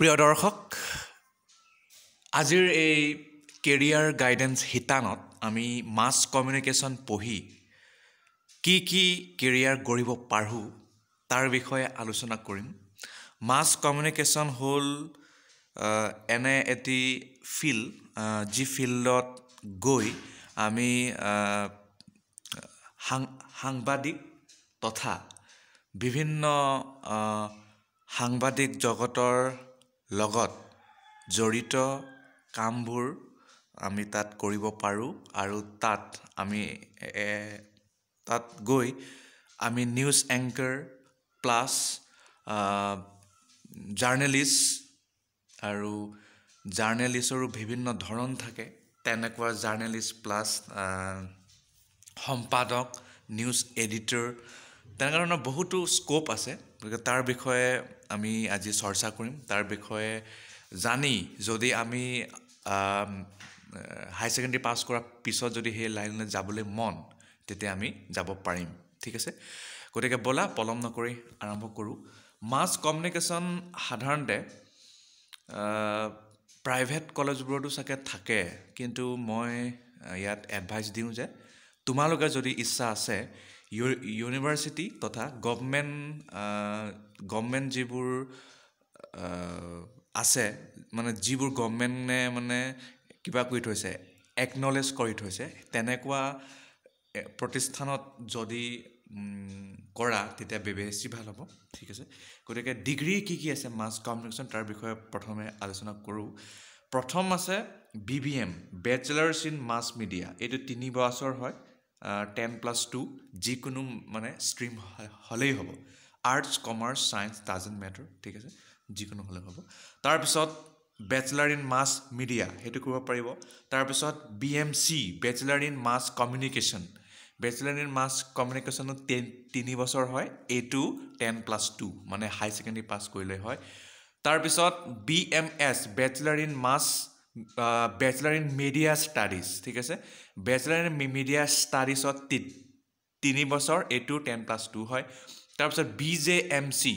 প্ৰিয় দৰ্শক আজিৰ এই কেৰিয়াৰ গাইডেঞ্চ শিতানত আমি মাছ কমিউনিকেশ্যন পঢ়ি কি কি কেৰিয়াৰ গঢ়িব পাৰোঁ তাৰ বিষয়ে আলোচনা কৰিম মাছ কমিউনিকেশ্যন হ'ল এনে এটি ফিল্ড যি ফিল্ডত গৈ আমি সাংবাদিক তথা বিভিন্ন সাংবাদিক জগতৰ লগত জড়িত কামবোৰ আমি তাত কৰিব পাৰোঁ আৰু তাত আমি তাত গৈ আমি নিউজ এংকাৰ প্লাছ জাৰ্ণেলিষ্ট আৰু জাৰ্ণেলিষ্টৰো বিভিন্ন ধৰণ থাকে তেনেকুৱা জাৰ্ণেলিষ্ট প্লাছ সম্পাদক নিউজ এডিটৰ তেনেকুৱা ধৰণৰ বহুতো স্ক'প আছে গতিকে তাৰ বিষয়ে আমি আজি চৰ্চা কৰিম তাৰ বিষয়ে জানি যদি আমি হাই ছেকেণ্ডেৰী পাছ কৰাৰ পিছত যদি সেই লাইনলৈ যাবলৈ মন তেতিয়া আমি যাব পাৰিম ঠিক আছে গতিকে ব'লা পলম নকৰি আৰম্ভ কৰোঁ মাছ কমিউনিকেশ্যন সাধাৰণতে প্ৰাইভেট কলেজবোৰতো চাগে থাকে কিন্তু মই ইয়াত এডভাইচ দিওঁ যে তোমালোকে যদি ইচ্ছা আছে ইউনিভাৰ্চিটি তথা গভমেণ্ট গভমেণ্ট যিবোৰ আছে মানে যিবোৰ গভমেণ্টে মানে কিবা কৰি থৈছে একনলেজ কৰি থৈছে তেনেকুৱা প্ৰতিষ্ঠানত যদি কৰা তেতিয়া বেছি ভাল হ'ব ঠিক আছে গতিকে ডিগ্ৰী কি কি আছে মাছ কমিউনিকেশ্যন তাৰ বিষয়ে প্ৰথমে আলোচনা কৰোঁ প্ৰথম আছে B B M bachelors in mass media এইটো তিনি বছৰ হয় টেন প্লাছ টু যিকোনো মানে ষ্ট্ৰীম হ'লেই হ'ব arts commerce science doesn't matter ঠিক আছে যিকোনো হ'লে হ'ব তাৰপিছত বেচেলাৰ ইন মাছ মিডিয়া সেইটো কৰিব পাৰিব তাৰপিছত B M C bachelor in mass communication bachelor in mass কমিউনিকেশ্যনত টেন তিনি বছৰ হয় এইটো টেন প্লাছ টু মানে হাই ছেকেণ্ডেৰী পাছ কৰিলে হয় তাৰপিছত B M S bachelor in mass bachelor in media studies ঠিক আছে বেচলাৰ ইন মিডিয়া ষ্টাডিজত তিনি বছৰ এইটো টেন প্লাছ টু হয় তাৰপিছত B J M C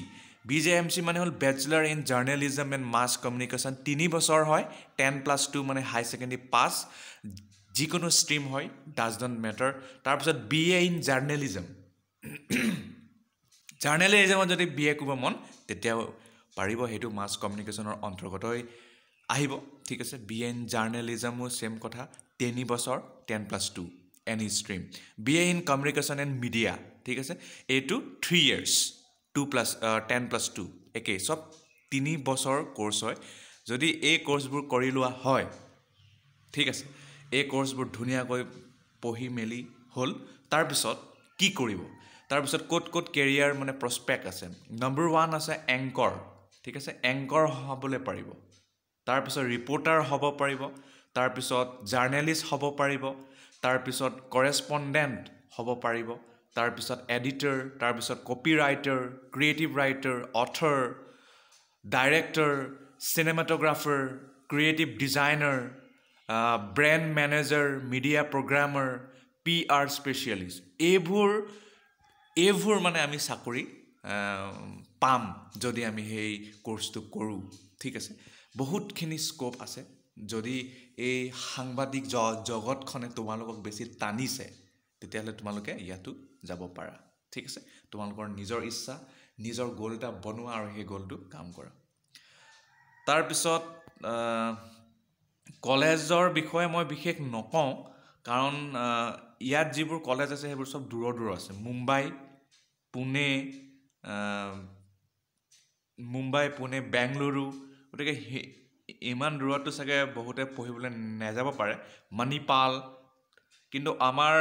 B J M C মানে হ'ল bachelor in journalism and mass communication তিনি বছৰ হয় টেন প্লাছ টু মানে হাই ছেকেণ্ডেৰী পাছ যিকোনো ষ্ট্ৰীম হয় ডাজ ডন মেটাৰ তাৰপিছত বি এ ইন জাৰ্নেলিজম জাৰ্নেলিজমত যদি বি এ কৰিব মন তেতিয়াও পাৰিব সেইটো মাছ কমিউনিকেশ্যনৰ অন্তৰ্গতই আহিব ঠিক আছে বি এ ইন জাৰ্ণেলিজমো ছেম কথা তিনি বছৰ ten plus two any stream B A in communication and media ঠিক আছে এইটো three years two plus ten plus two একেই চব তিনি বছৰ কৰ্চ হয় যদি এই কৰ্চবোৰ কৰি লোৱা হয় ঠিক আছে এই ক'ৰ্চবোৰ ধুনীয়াকৈ পঢ়ি মেলি হ'ল তাৰপিছত কি কৰিব তাৰপিছত ক'ত ক'ত কেৰিয়াৰ মানে প্ৰস্পেক্ট আছে নম্বৰ ওৱান আছে এংকৰ ঠিক আছে এংকৰ হ'বলৈ পাৰিব তাৰপিছত ৰিপৰ্টাৰ হ'ব পাৰিব তাৰপিছত জাৰ্ণেলিষ্ট হ'ব পাৰিব তাৰপিছত কৰেছপণ্ডেণ্ট হ'ব পাৰিব তাৰপিছত এডিটৰ তাৰপিছত copy writer creative writer author director cinematographer creative designer brand manager media programmer P R specialist এইবোৰ এইবোৰ মানে আমি চাকৰি পাম যদি আমি সেই ক'ৰ্চটো কৰোঁ ঠিক আছে বহুতখিনি স্ক'প আছে যদি এই সাংবাদিক জ জগতখনে তোমালোকক বেছি টানিছে তেতিয়াহ'লে তোমালোকে ইয়াতো যাব পাৰা ঠিক আছে তোমালোকৰ নিজৰ ইচ্ছা নিজৰ গ'ল এটা বনোৱা আৰু সেই গ'লটো কাম কৰা তাৰপিছত কলেজৰ বিষয়ে মই বিশেষ নকওঁ কাৰণ ইয়াত যিবোৰ কলেজ আছে সেইবোৰ চব দূৰৰ দূৰৰ আছে মুম্বাই পুনে মুম্বাই পুনে বেংগলুৰু গতিকে ইমান দূৰতটো চাগে বহুতে পঢ়িবলৈ নাযাব পাৰে মণিপাল কিন্তু আমাৰ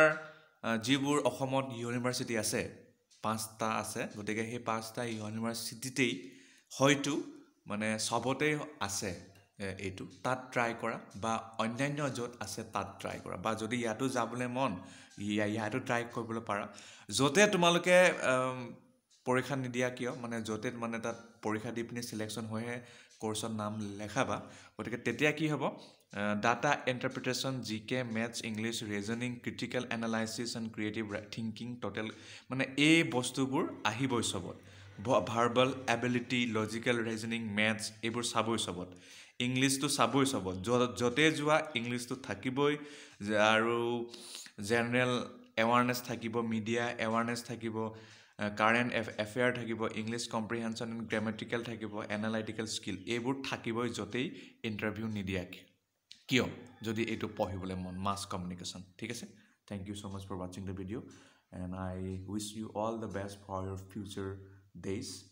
যিবোৰ অসমত ইউনিভাৰ্চিটি আছে পাঁচটা আছে গতিকে সেই পাঁচটা ইউনিভাৰ্চিটিতেই হয়তো মানে চবতেই আছে এইটো তাত ট্ৰাই কৰা বা অন্যান্য য'ত আছে তাত ট্ৰাই কৰা বা যদি ইয়াতো যাবলৈ মন ইয়াতো ট্ৰাই কৰিবলৈ পাৰা য'তে তোমালোকে পৰীক্ষা নিদিয়া কিয় মানে য'তে মানে তাত পৰীক্ষা দি পিনি চিলেকশ্যন হৈহে কৰ্চৰ নাম লেখাবা গতিকে তেতিয়া কি হ'ব data interpretation G K maths English reasoning critical analysis and creative thinking total মানে এই বস্তুবোৰ আহিবই চবত verbal ability logical reasoning maths এইবোৰ চাবই চবত ইংলিছটো চাবই চবত য'তে যোৱা ইংলিছটো থাকিবই আৰু জেনেৰেল এৱাৰনেছ থাকিব মিডিয়া এৱাৰনেছ থাকিব কাৰেণ্ট এফেয়াৰ থাকিব ইংলিছ কম্প্ৰিহেনশ্যন এণ্ড গ্ৰেমেটিকেল থাকিব এনালাইটিকেল স্কিল এইবোৰ থাকিবই য'তেই ইণ্টাৰভিউ নিদিয়াকৈ কিয় যদি এইটো পঢ়িবলৈ মন মাছ কমিউনিকেশ্যন ঠিক আছে thank you so' much for ৱাচিং the video' and I wish you all the best for your future days